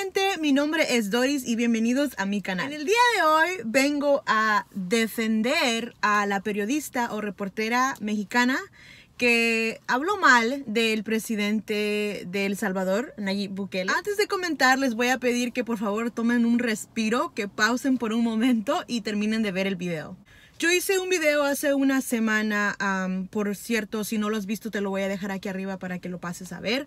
gente, mi nombre es Doris y bienvenidos a mi canal. En el día de hoy vengo a defender a la periodista o reportera mexicana que habló mal del presidente de El Salvador, Nayib Bukele. Antes de comentar, les voy a pedir que por favor tomen un respiro, que pausen por un momento y terminen de ver el video. Yo hice un video hace una semana, por cierto, si no lo has visto te lo voy a dejar aquí arriba para que lo pases a ver.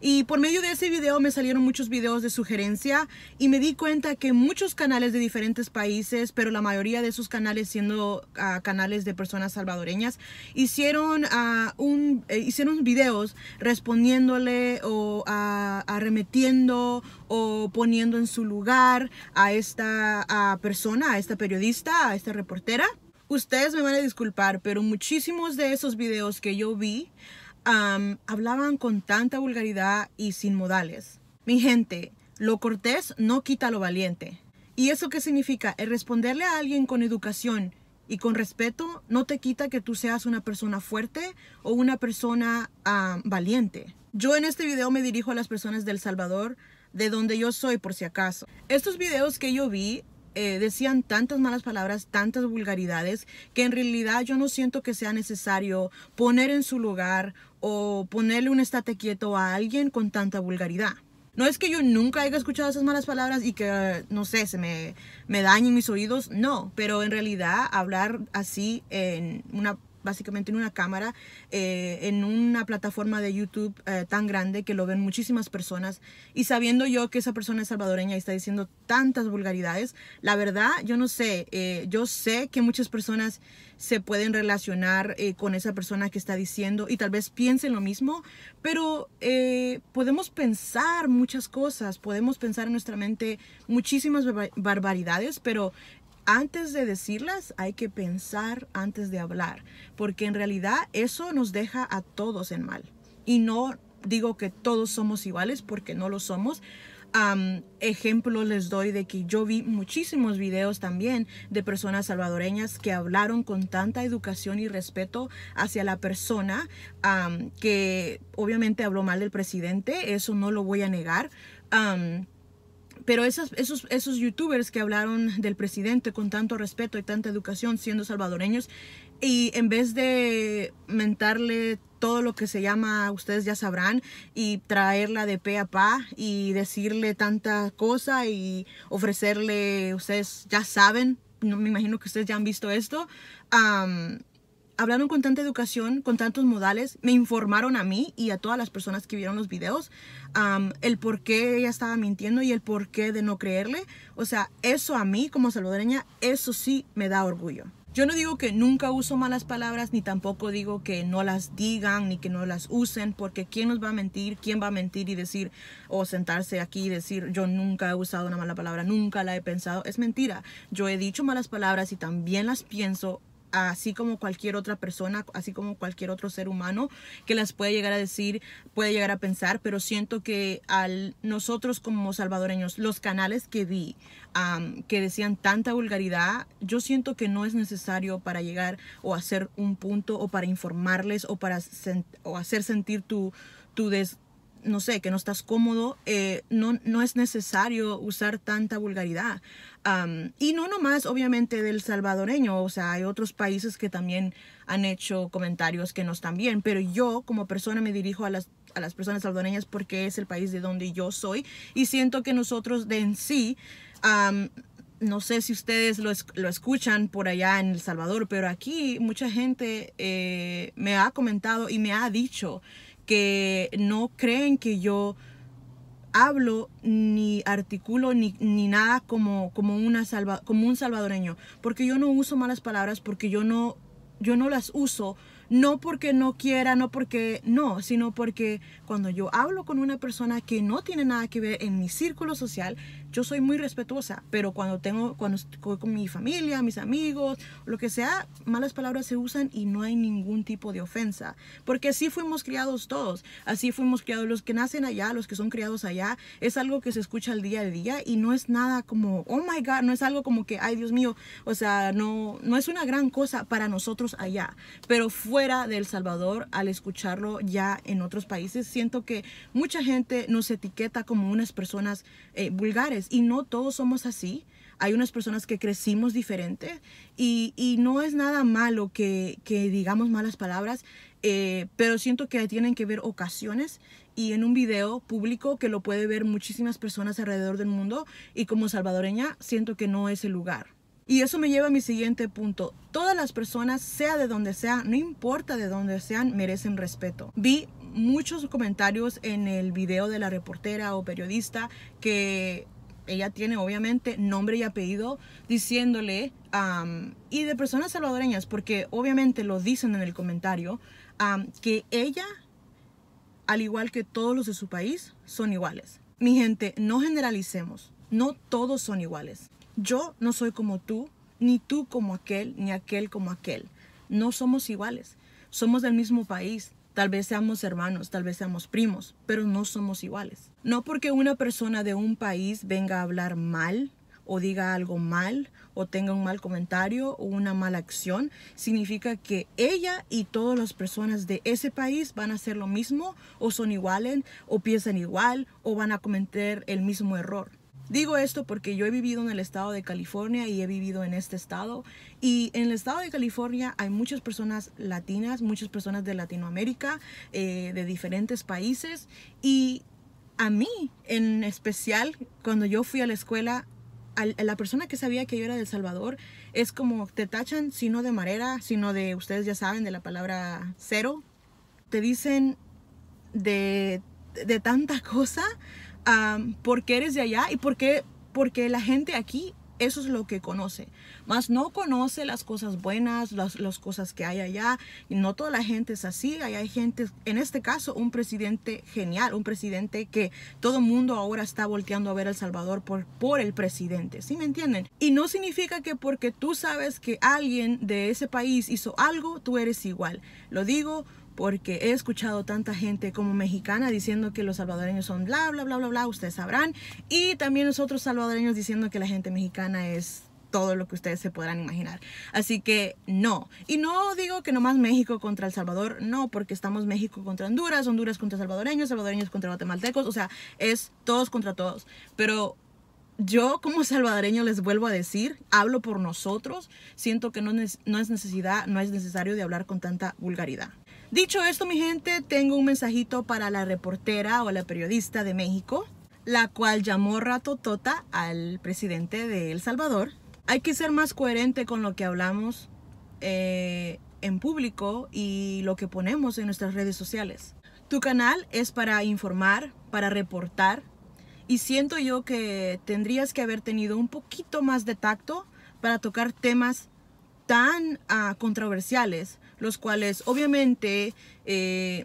Y por medio de ese video me salieron muchos videos de sugerencia y me di cuenta que muchos canales de diferentes países, pero la mayoría de esos canales siendo ah, canales de personas salvadoreñas, hicieron, ah, un, eh, hicieron videos respondiéndole o ah, arremetiendo o poniendo en su lugar a esta persona, a esta periodista, a esta reportera. Ustedes me van a disculpar, pero muchísimos de esos videos que yo vi hablaban con tanta vulgaridad y sin modales. Mi gente, lo cortés no quita lo valiente. ¿Y eso qué significa? El responderle a alguien con educación y con respeto no te quita que tú seas una persona fuerte o una persona valiente. Yo en este video me dirijo a las personas del Salvador, de donde yo soy por si acaso. Estos videos que yo vi eh, decían tantas malas palabras, tantas vulgaridades, que en realidad yo no siento que sea necesario poner en su lugar o ponerle un estate quieto a alguien con tanta vulgaridad. No es que yo nunca haya escuchado esas malas palabras y que, no sé, se me, me dañen mis oídos, no, pero en realidad hablar así en una básicamente en una cámara, eh, en una plataforma de YouTube eh, tan grande que lo ven muchísimas personas. Y sabiendo yo que esa persona es salvadoreña y está diciendo tantas vulgaridades, la verdad, yo no sé, eh, yo sé que muchas personas se pueden relacionar con esa persona que está diciendo y tal vez piensen lo mismo, pero podemos pensar muchas cosas, podemos pensar en nuestra mente muchísimas barbaridades, pero antes de decirlas hay que pensar antes de hablar, porque en realidad eso nos deja a todos en mal. Y no digo que todos somos iguales porque no lo somos. ejemplo ejemplos les doy de que yo vi muchísimos videos también de personas salvadoreñas que hablaron con tanta educación y respeto hacia la persona que obviamente habló mal del presidente, eso no lo voy a negar pero esos, esos, youtubers que hablaron del presidente con tanto respeto y tanta educación siendo salvadoreños, y en vez de mentarle todo lo que se llama, ustedes ya sabrán, y traerla de pe a pa y decirle tanta cosa y ofrecerle, ustedes ya saben, no me imagino que ustedes ya han visto esto, hablaron con tanta educación, con tantos modales, me informaron a mí y a todas las personas que vieron los videos el por qué ella estaba mintiendo y el por qué de no creerle. O sea, eso a mí como salvadoreña, eso sí me da orgullo. Yo no digo que nunca uso malas palabras, ni tampoco digo que no las digan, ni que no las usen, porque ¿quién nos va a mentir? ¿Quién va a mentir y decir, o sentarse aquí y decir, yo nunca he usado una mala palabra, nunca la he pensado? Es mentira. Yo he dicho malas palabras y también las pienso así como cualquier otra persona, así como cualquier otro ser humano que las puede llegar a decir, puede llegar a pensar, pero siento que al nosotros como salvadoreños, los canales que vi que decían tanta vulgaridad, yo siento que no es necesario para llegar o hacer un punto o para informarles o para o hacer sentir tu, tu, no sé, que no estás cómodo, eh, no, no es necesario usar tanta vulgaridad. y no nomás, obviamente, del salvadoreño, o sea, hay otros países que también han hecho comentarios que no están bien, pero yo como persona me dirijo a las, personas salvadoreñas porque es el país de donde yo soy y siento que nosotros de en sí... no sé si ustedes lo, escuchan por allá en El Salvador, pero aquí mucha gente eh, me ha comentado y me ha dicho que no creen que yo hablo ni articulo ni, nada como, como, una salva, como un salvadoreño, porque yo no uso malas palabras, porque yo no, yo no las uso no porque no quiera, no porque no, sino porque cuando yo hablo con una persona que no tiene nada que ver en mi círculo social, yo soy muy respetuosa, pero cuando tengo cuando estoy con mi familia, mis amigos, lo que sea, malas palabras se usan y no hay ningún tipo de ofensa, porque así fuimos criados todos, así fuimos criados los que nacen allá, los que son criados allá, es algo que se escucha al día a día y no es nada como, oh my god, no es algo como que, ay Dios mío, o sea, no no es una gran cosa para nosotros allá, pero fue fuera de Salvador, al escucharlo ya en otros países, siento que mucha gente nos etiqueta como unas personas eh, vulgares y no todos somos así. Hay unas personas que crecimos diferente y, no es nada malo que, digamos malas palabras, eh, pero siento que tienen que ver ocasiones y en un video público que lo puede ver muchísimas personas alrededor del mundo y como salvadoreña siento que no es el lugar. Y eso me lleva a mi siguiente punto. Todas las personas, sea de donde sea, no importa de dónde sean, merecen respeto. Vi muchos comentarios en el video de la reportera o periodista que ella tiene obviamente nombre y apellido diciéndole y de personas salvadoreñas porque obviamente lo dicen en el comentario que ella al igual que todos los de su país son iguales mi gente no generalicemos no todos son iguales yo no soy como tú, ni tú como aquel, ni aquel como aquel. No somos iguales. Somos del mismo país, Tal vez seamos hermanos, tal vez seamos primos, pero no somos iguales. No porque una persona de un país venga a hablar mal o diga algo mal o tenga un mal comentario o una mala acción, significa que ella y todas las personas de ese país van a hacer lo mismo o son iguales o piensan igual o van a cometer el mismo error. Digo esto porque yo he vivido en el estado de California y he vivido en este estado. Y en el estado de California hay muchas personas latinas, muchas personas de Latinoamérica, eh, de diferentes países. Y a mí, en especial, cuando yo fui a la escuela, a la persona que sabía que yo era del Salvador es como te tachan, sino de manera, sino de, ustedes ya saben, de la palabra cero. Te dicen de, de tanta cosa porque por eres de allá y por porque la gente aquí eso es lo que conoce. Más no conoce las cosas buenas, las, cosas que hay allá. Y no toda la gente es así. Allá hay gente, en este caso, un presidente genial, un presidente que todo el mundo ahora está volteando a ver a El Salvador por, por el presidente. si me entienden? Y no significa que porque tú sabes que alguien de ese país hizo algo, tú eres igual. Lo digo porque he escuchado tanta gente como mexicana diciendo que los salvadoreños son bla, bla, bla, bla, bla, ustedes sabrán. Y también nosotros salvadoreños diciendo que la gente mexicana es todo lo que ustedes se podrán imaginar. Así que no. Y no digo que nomás México contra El Salvador, no, porque estamos México contra Honduras, Honduras contra salvadoreños, salvadoreños contra guatemaltecos, o sea, es todos contra todos. Pero yo como salvadoreño les vuelvo a decir, hablo por nosotros, siento que no, no es necesidad, no es necesario de hablar con tanta vulgaridad. Dicho esto, mi gente, tengo un mensajito para la reportera o la periodista de México, la cual llamó rato tota al presidente de El Salvador. Hay que ser más coherente con lo que hablamos eh, en público y lo que ponemos en nuestras redes sociales. Tu canal es para informar, para reportar, y siento yo que tendrías que haber tenido un poquito más de tacto para tocar temas tan ah, controversiales, los cuales obviamente eh,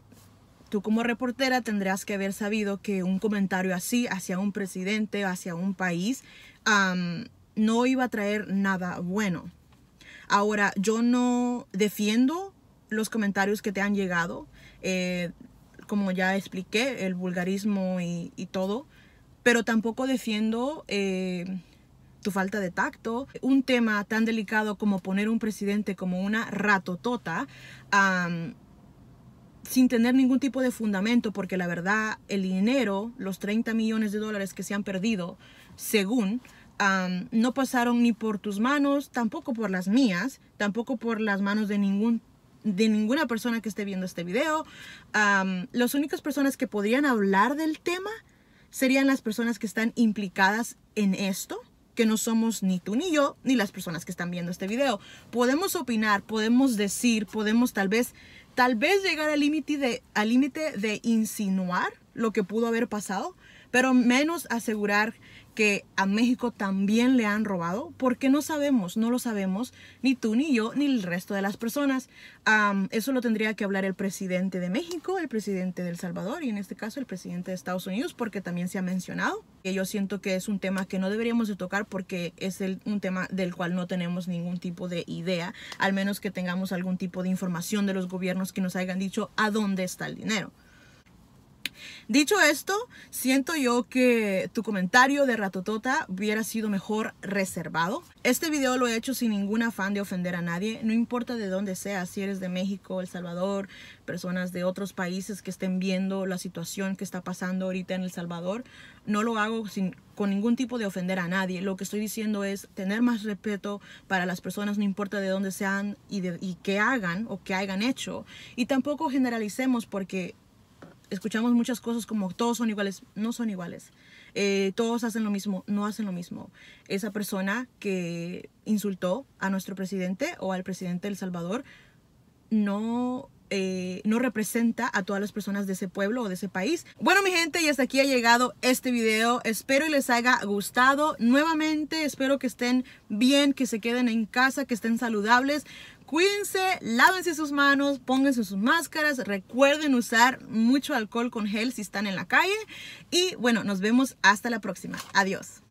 tú como reportera tendrás que haber sabido que un comentario así hacia un presidente, hacia un país, no iba a traer nada bueno. Ahora, yo no defiendo los comentarios que te han llegado, eh, como ya expliqué, el vulgarismo y, todo, pero tampoco defiendo... Eh, tu falta de tacto. Un tema tan delicado como poner un presidente como una ratotota sin tener ningún tipo de fundamento, porque la verdad, el dinero, los 30 millones de dólares que se han perdido, según, no pasaron ni por tus manos, tampoco por las mías, tampoco por las manos de ningún de ninguna persona que esté viendo este video. las únicas personas que podrían hablar del tema serían las personas que están implicadas en esto que no somos ni tú ni yo, ni las personas que están viendo este video. Podemos opinar, podemos decir, podemos tal vez, tal vez llegar al límite de, al límite de insinuar lo que pudo haber pasado, pero menos asegurar que a México también le han robado? Porque no sabemos, no lo sabemos, ni tú, ni yo, ni el resto de las personas. eso lo tendría que hablar el presidente de México, el presidente de El Salvador y en este caso el presidente de Estados Unidos, porque también se ha mencionado. Que yo siento que es un tema que no deberíamos de tocar porque es un tema del cual no tenemos ningún tipo de idea, al menos que tengamos algún tipo de información de los gobiernos que nos hayan dicho a dónde está el dinero. Dicho esto, siento yo que tu comentario de ratotota hubiera sido mejor reservado. Este video lo he hecho sin ningún afán de ofender a nadie, no importa de dónde seas, si eres de México, El Salvador, personas de otros países que estén viendo la situación que está pasando ahorita en El Salvador, no lo hago con ningún tipo de ofender a nadie. Lo que estoy diciendo es tener más respeto para las personas, no importa de dónde sean y, de, y qué hagan o qué hayan hecho. Y tampoco generalicemos porque escuchamos muchas cosas como todos son iguales, no son iguales. Eh, todos hacen lo mismo, no hacen lo mismo. Esa persona que insultó a nuestro presidente o al presidente del Salvador no eh, no representa a todas las personas de ese pueblo o de ese país. Bueno, mi gente, y hasta aquí ha llegado este video. Espero y les haya gustado. Nuevamente, espero que estén bien, que se queden en casa, que estén saludables. Cuídense, lávense sus manos, pónganse sus máscaras, recuerden usar mucho alcohol con gel si están en la calle. Y bueno, nos vemos hasta la próxima. Adiós.